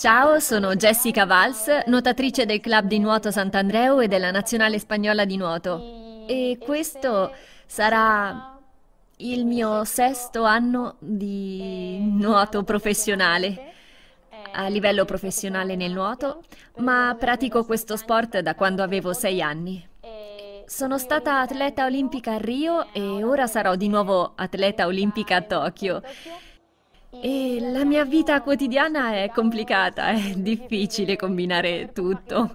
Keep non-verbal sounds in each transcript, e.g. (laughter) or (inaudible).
Ciao, sono Jessica Valls, nuotatrice del club di nuoto Sant'Andreu e della nazionale spagnola di nuoto. E questo sarà il mio sesto anno di nuoto professionale a livello professionale nel nuoto, ma pratico questo sport da quando avevo sei anni. Sono stata atleta olimpica a Rio e ora sarò di nuovo atleta olimpica a Tokyo. E la mia vita quotidiana è complicata, è difficile combinare tutto.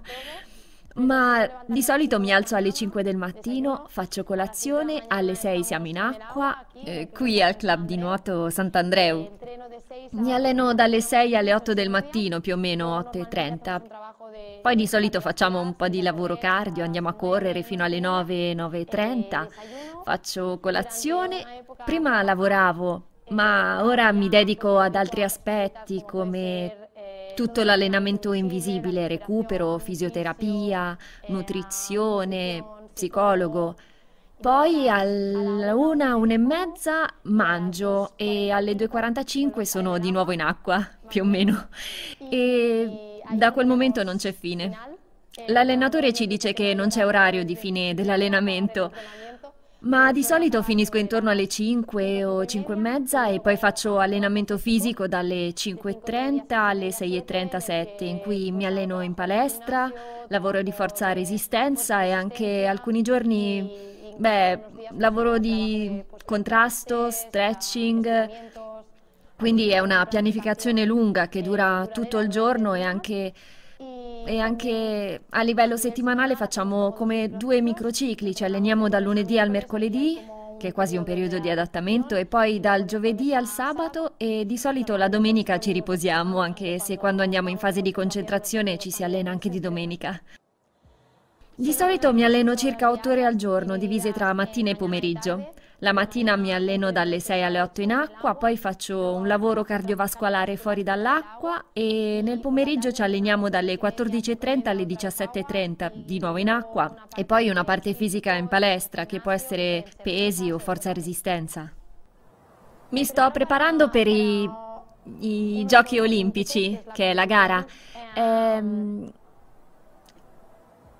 Ma di solito mi alzo alle 5 del mattino, faccio colazione, alle 6 siamo in acqua, eh, qui al club di nuoto Sant'Andreu. Mi alleno dalle 6 alle 8 del mattino, più o meno 8.30. Poi di solito facciamo un po' di lavoro cardio, andiamo a correre fino alle 9, 9.30. Faccio colazione. Prima lavoravo ma ora mi dedico ad altri aspetti come tutto l'allenamento invisibile, recupero, fisioterapia, nutrizione, psicologo. Poi alle una, una e mezza mangio e alle 2.45 sono di nuovo in acqua, (laughs) più o meno. E da quel momento non c'è fine. L'allenatore ci dice che non c'è orario di fine dell'allenamento, ma di solito finisco intorno alle 5 o 5 e mezza e poi faccio allenamento fisico dalle 5.30 alle 6.30, 7, in cui mi alleno in palestra, lavoro di forza resistenza e anche alcuni giorni, beh, lavoro di contrasto, stretching. Quindi è una pianificazione lunga che dura tutto il giorno e anche e anche a livello settimanale facciamo come due microcicli, ci alleniamo dal lunedì al mercoledì, che è quasi un periodo di adattamento, e poi dal giovedì al sabato e di solito la domenica ci riposiamo, anche se quando andiamo in fase di concentrazione ci si allena anche di domenica. Di solito mi alleno circa otto ore al giorno, divise tra mattina e pomeriggio. La mattina mi alleno dalle 6 alle 8 in acqua, poi faccio un lavoro cardiovascolare fuori dall'acqua e nel pomeriggio ci alleniamo dalle 14.30 alle 17.30 di nuovo in acqua e poi una parte fisica in palestra che può essere pesi o forza resistenza. Mi sto preparando per i, i giochi olimpici, che è la gara. Ehm,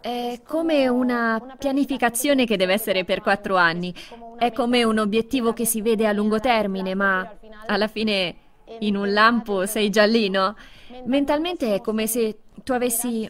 è come una pianificazione che deve essere per quattro anni, è come un obiettivo che si vede a lungo termine, ma alla fine in un lampo sei già lì, no? Mentalmente è come se tu avessi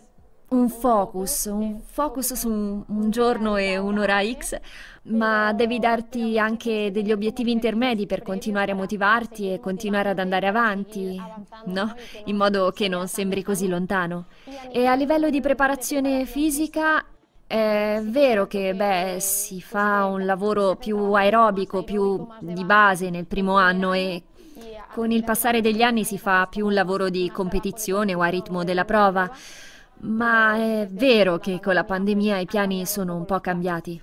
un focus, un focus su un, un giorno e un'ora X, ma devi darti anche degli obiettivi intermedi per continuare a motivarti e continuare ad andare avanti, no? In modo che non sembri così lontano. E a livello di preparazione fisica è vero che beh, si fa un lavoro più aerobico, più di base nel primo anno e con il passare degli anni si fa più un lavoro di competizione o a ritmo della prova. Ma è vero che con la pandemia i piani sono un po' cambiati.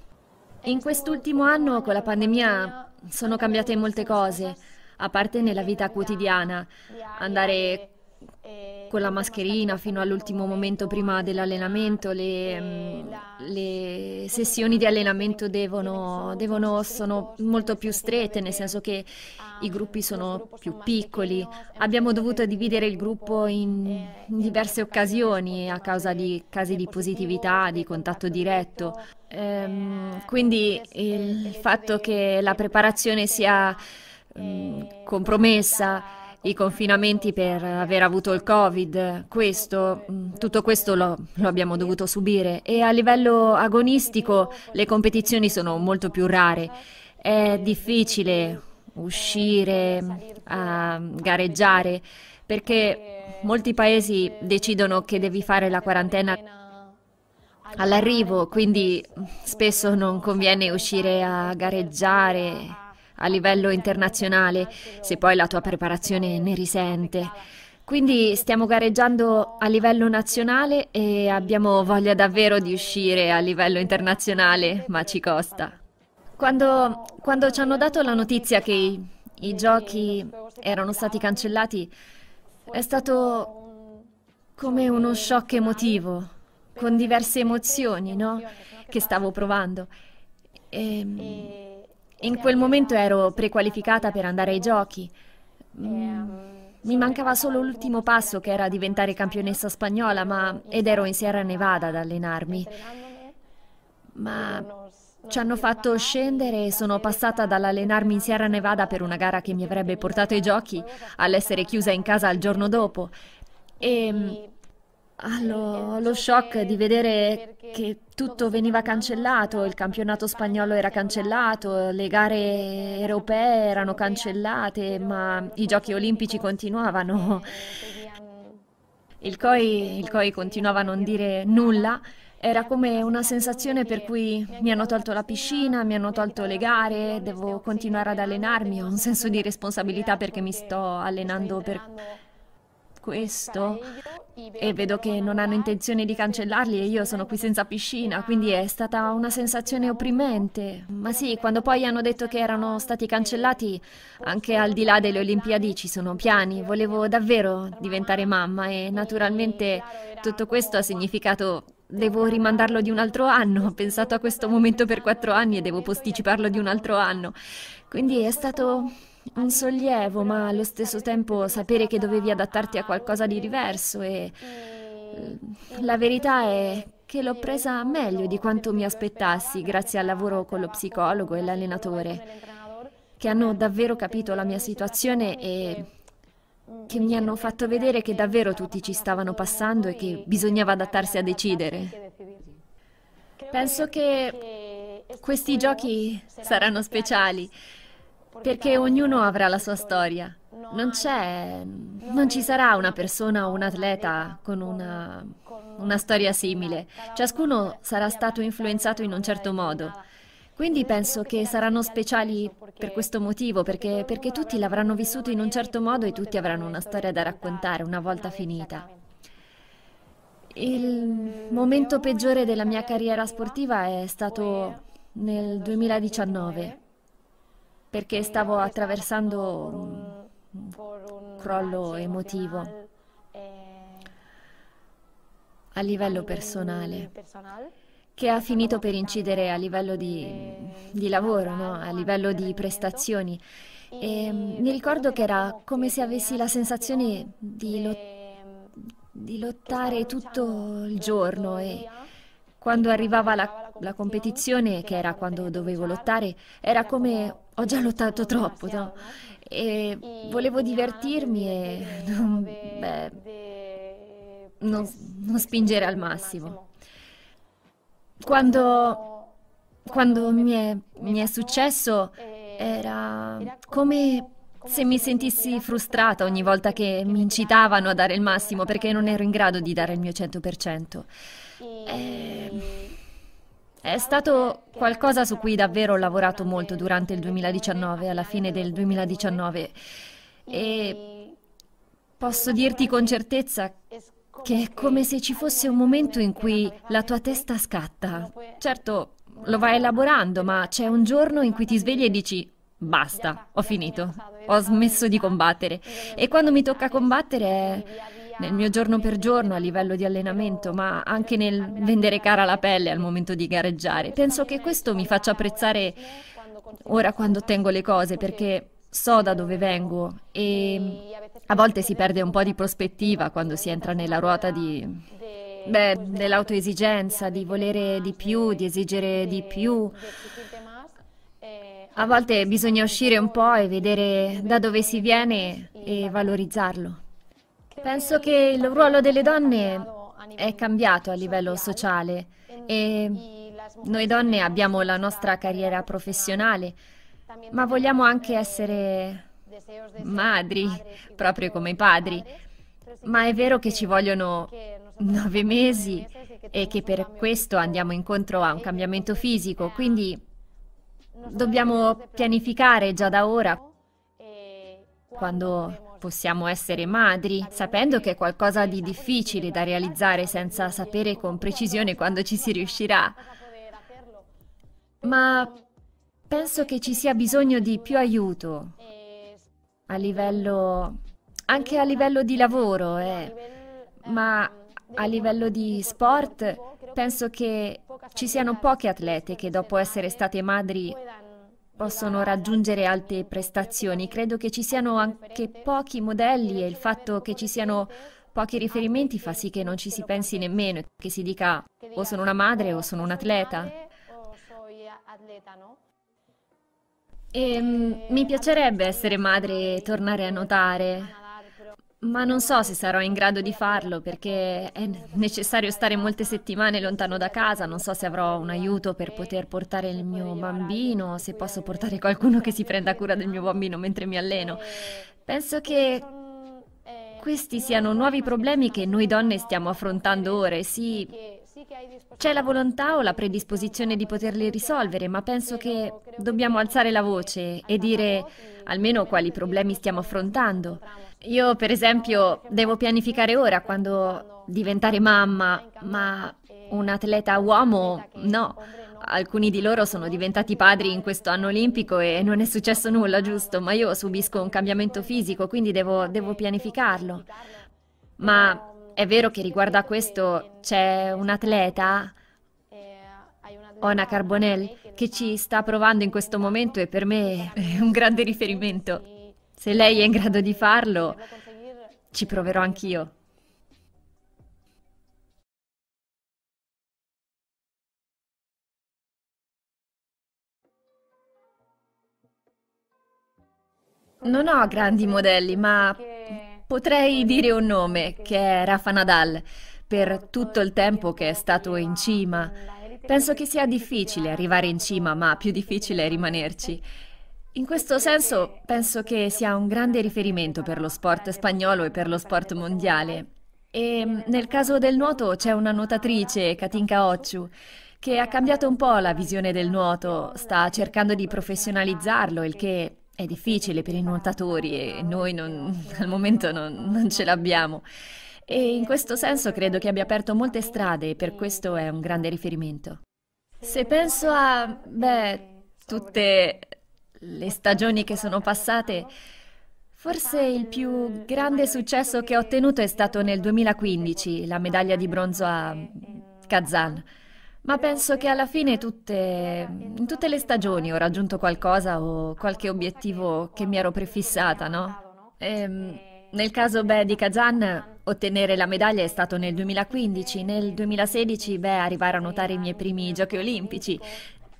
In quest'ultimo anno con la pandemia sono cambiate molte cose, a parte nella vita quotidiana, andare con la mascherina fino all'ultimo momento prima dell'allenamento, le, mm, le, sessioni di allenamento devono, devono, sono molto più strette, nel senso che i gruppi sono più piccoli. Abbiamo dovuto dividere il gruppo in diverse occasioni a causa di casi di positività, di contatto diretto. Ehm, quindi il fatto che la preparazione sia mm, compromessa i confinamenti per aver avuto il Covid, questo, mm, tutto questo lo, lo abbiamo dovuto subire e a livello agonistico le competizioni sono molto più rare. È difficile uscire mm, a gareggiare perché molti paesi decidono che devi fare la quarantena all'arrivo, quindi spesso non conviene uscire a gareggiare a livello internazionale, se poi la tua preparazione ne risente. Quindi stiamo gareggiando a livello nazionale e abbiamo voglia davvero di uscire a livello internazionale, ma ci costa. Quando, quando ci hanno dato la notizia che i, i giochi erano stati cancellati, è stato come uno shock emotivo, con diverse emozioni, no? Che stavo provando. E, ehm, in quel momento ero prequalificata per andare ai giochi. Mm, mi mancava solo l'ultimo passo che era diventare campionessa spagnola, ma... ed ero in Sierra Nevada ad allenarmi. Ma ci hanno fatto scendere e sono passata dall'allenarmi in Sierra Nevada per una gara che mi avrebbe portato ai giochi all'essere chiusa in casa il giorno dopo. E allo, ah, allo shock di vedere che tutto veniva cancellato, il campionato spagnolo era cancellato, le gare europee erano cancellate, ma i giochi olimpici continuavano. Il COI, il COI continuava a non dire nulla. Era come una sensazione per cui mi hanno tolto la piscina, mi hanno tolto le gare, devo continuare ad allenarmi, ho un senso di responsabilità perché mi sto allenando per questo cioè, e vedo che non hanno intenzione di cancellarli e io cioè, sono qui senza piscina, quindi è stata una sensazione opprimente. Ma sì, cioè, quando poi hanno detto che erano stati cancellati, anche al di là delle Olimpiadi ci sono piani, volevo davvero diventare mamma e naturalmente tutto questo ha significato devo rimandarlo di un altro anno, ho pensato a questo momento per quattro anni e devo posticiparlo di un altro anno. Quindi è stato un sollievo, ma allo stesso tempo sapere che dovevi adattarti a qualcosa di diverso e eh, la verità è che l'ho presa meglio di quanto mi aspettassi grazie al lavoro con lo psicologo e l'allenatore, che hanno davvero capito la mia situazione e che mi hanno fatto vedere che davvero tutti ci stavano passando e che bisognava adattarsi a decidere. Penso che questi giochi saranno speciali perché ognuno avrà la sua storia. Non c'è, non ci sarà una persona o un atleta con una, una storia simile. Ciascuno sarà stato influenzato in un certo modo. Quindi penso che saranno speciali per questo motivo, perché, perché, tutti l'avranno vissuto in un certo modo e tutti avranno una storia da raccontare una volta finita. Il momento peggiore della mia carriera sportiva è stato nel 2019 perché stavo attraversando un, crollo emotivo a livello personale che ha finito per incidere a livello di, di lavoro, no? a livello di prestazioni. E mm, mi ricordo che era come se avessi la sensazione di, lot di lottare tutto il giorno e quando arrivava la la competizione che era quando dovevo lottare era come ho già lottato troppo, no? E volevo divertirmi e non, beh, non, non spingere al massimo. Quando, quando mi, è, mi, è, successo era come se mi sentissi frustrata ogni volta che mi incitavano a dare il massimo perché non ero in grado di dare il mio 100%. E... Ehm, è stato qualcosa su cui davvero ho lavorato molto durante il 2019, alla fine del 2019. E posso dirti con certezza che è come se ci fosse un momento in cui la tua testa scatta. Certo, lo vai elaborando, ma c'è un giorno in cui ti svegli e dici basta, ho finito, ho smesso di combattere. E quando mi tocca combattere è nel mio giorno per giorno a livello di allenamento, ma anche nel vendere cara la pelle al momento di gareggiare. Penso che questo mi faccia apprezzare ora quando ottengo le cose, perché so da dove vengo e a volte si perde un po' di prospettiva quando si entra nella ruota di... Beh, dell'autoesigenza, di volere di più, di esigere di più. A volte bisogna uscire un po' e vedere da dove si viene e valorizzarlo. Penso che il ruolo delle donne è cambiato a livello sociale e noi donne abbiamo la nostra carriera professionale, ma vogliamo anche essere madri, proprio come i padri. Ma è vero che ci vogliono nove mesi e che per questo andiamo incontro a un cambiamento fisico, quindi dobbiamo pianificare già da ora quando possiamo essere madri, sapendo che è qualcosa di difficile da realizzare senza sapere con precisione quando ci si riuscirà. Ma penso che ci sia bisogno di più aiuto a livello anche a livello di lavoro, eh. ma a livello di sport penso che ci siano poche atlete che dopo essere state madri possono raggiungere alte prestazioni. Credo che ci siano anche pochi modelli e il fatto che ci siano pochi riferimenti fa sì che non ci si pensi nemmeno, che si dica o sono una madre o sono un atleta. E, ehm, mi piacerebbe essere madre e tornare a nuotare. Ma non so se sarò in grado di farlo perché è necessario stare molte settimane lontano da casa, non so se avrò un aiuto per poter portare il mio bambino, se posso portare qualcuno che si prenda cura del mio bambino mentre mi alleno. Penso che questi siano nuovi problemi che noi donne stiamo affrontando ora sì, c'è la volontà o la predisposizione di poterli risolvere, ma penso che dobbiamo alzare la voce e dire almeno quali problemi stiamo affrontando. Io, per esempio, devo pianificare ora quando diventare mamma, ma un atleta uomo no. Alcuni di loro sono diventati padri in questo anno olimpico e non è successo nulla, giusto? Ma io subisco un cambiamento fisico, quindi devo, devo pianificarlo. Ma è vero che riguardo a questo c'è un atleta, Ona Carbonell, che ci sta provando in questo momento e per me è un grande riferimento. Se lei è in grado di farlo, ci proverò anch'io. Non ho grandi modelli, ma potrei dire un nome, che è Rafa Nadal, per tutto il tempo che è stato in cima. Penso che sia difficile arrivare in cima, ma più difficile è rimanerci. In questo senso penso che sia un grande riferimento per lo sport spagnolo e per lo sport mondiale. E mm, nel caso del nuoto c'è una nuotatrice, Katinka Occiu, che ha cambiato un po' la visione del nuoto, sta cercando di professionalizzarlo, il che è difficile per i nuotatori e noi non, (laughs) al momento non, non ce l'abbiamo. E in questo senso credo che abbia aperto molte strade e per questo è un grande riferimento. Se penso a, beh, tutte le stagioni che sono passate, forse il più grande successo che ho ottenuto è stato nel 2015, la medaglia di bronzo a Kazan. Ma penso che alla fine tutte, in tutte le stagioni ho raggiunto qualcosa o qualche obiettivo che mi ero prefissata, no? E, ehm, nel caso beh, di Kazan, ottenere la medaglia è stato nel 2015, nel 2016 beh, arrivare a nuotare i miei primi giochi olimpici,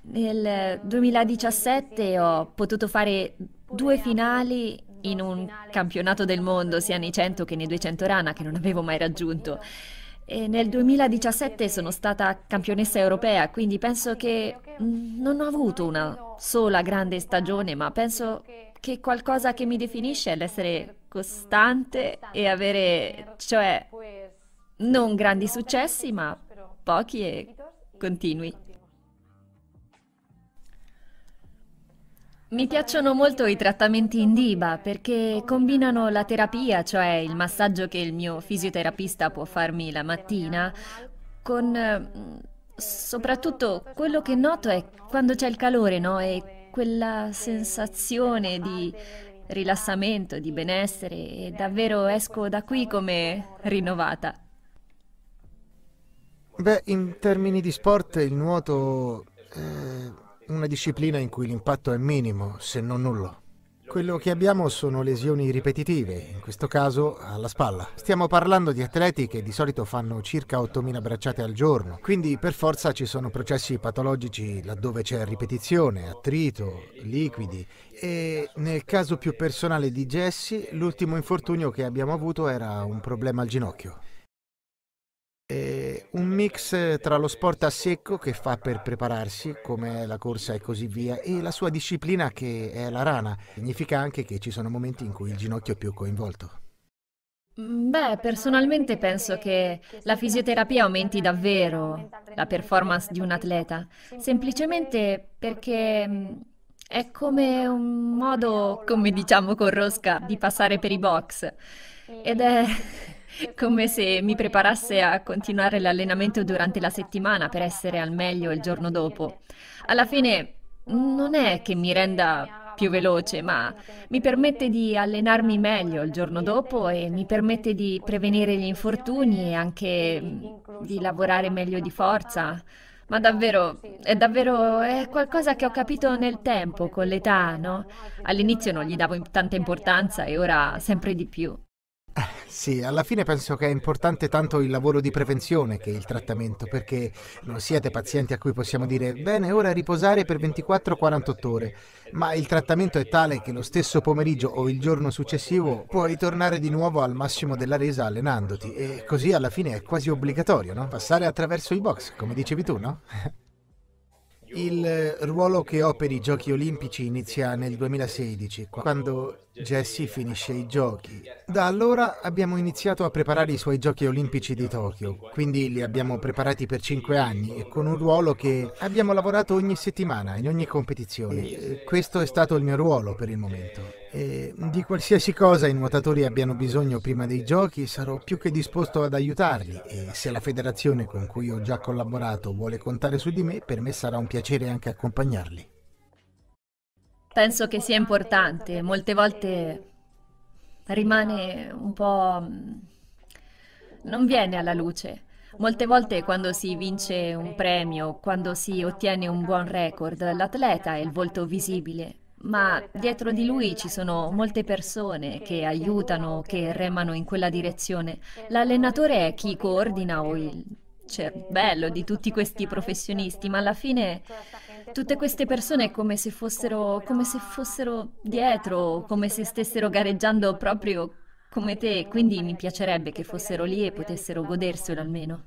nel 2017 ho potuto fare due finali in un campionato del mondo, sia nei 100 che nei 200 rana, che non avevo mai raggiunto. E nel 2017 sono stata campionessa europea, quindi penso che mm, non ho avuto una sola grande stagione, ma penso che qualcosa che mi definisce è l'essere costante e avere, cioè, non grandi successi, ma pochi e continui. Mi piacciono molto i trattamenti in diba perché combinano la terapia, cioè il massaggio che il mio fisioterapista può farmi la mattina, con mm, soprattutto quello che noto è quando c'è il calore, no? E quella sensazione di rilassamento, di benessere e davvero esco da qui come rinnovata. Beh, in termini di sport il nuoto... Eh una disciplina in cui l'impatto è minimo, se non nullo. Quello che abbiamo sono lesioni ripetitive, in questo caso alla spalla. Stiamo parlando di atleti che di solito fanno circa 8.000 bracciate al giorno, quindi per forza ci sono processi patologici laddove c'è ripetizione, attrito, liquidi e nel caso più personale di Jesse l'ultimo infortunio che abbiamo avuto era un problema al ginocchio. Eh, un mix tra lo sport a secco che fa per prepararsi, come la corsa e così via, e la sua disciplina che è la rana. Significa anche che ci sono momenti in cui il ginocchio è più coinvolto. Mm, beh, personalmente penso che la fisioterapia aumenti davvero la performance di un atleta, semplicemente perché mm, è come un modo, come diciamo con Rosca, di passare per i box. Ed è come se mi preparasse a continuare l'allenamento durante la settimana per essere al meglio il giorno dopo. Alla fine non è che mi renda più veloce, ma mi permette di allenarmi meglio il giorno dopo e mi permette di prevenire gli infortuni e anche mm, di lavorare meglio di forza. Ma davvero, è davvero è qualcosa che ho capito nel tempo, con l'età, no? All'inizio non gli davo tanta importanza e ora sempre di più. Sì, alla fine penso che è importante tanto il lavoro di prevenzione che il trattamento, perché non siete pazienti a cui possiamo dire bene, ora riposare per 24-48 ore, ma il trattamento è tale che lo stesso pomeriggio o il giorno successivo puoi tornare di nuovo al massimo della resa allenandoti e così alla fine è quasi obbligatorio, no? Passare attraverso i box, come dicevi tu, no? Il ruolo che ho per i Giochi Olimpici inizia nel 2016, quando Jesse finisce i giochi. Da allora abbiamo iniziato a preparare i suoi giochi olimpici di Tokyo, quindi li abbiamo preparati per cinque anni e con un ruolo che abbiamo lavorato ogni settimana in ogni competizione. questo è stato il mio ruolo per il momento. E di qualsiasi cosa i nuotatori abbiano bisogno prima dei giochi sarò più che disposto ad aiutarli e se la federazione con cui ho già collaborato vuole contare su di me, per me sarà un piacere anche accompagnarli. Penso che sia importante, molte volte rimane un po'... Mm, non viene alla luce. Molte volte quando si vince un premio, quando si ottiene un buon record, l'atleta è il volto visibile, ma dietro di lui ci sono molte persone che aiutano, che remano in quella direzione. L'allenatore è chi coordina o il cervello di tutti questi professionisti, ma alla fine Tutte queste persone come se fossero, come se fossero dietro, come se stessero gareggiando proprio come te, quindi mi piacerebbe che fossero lì e potessero goderselo almeno.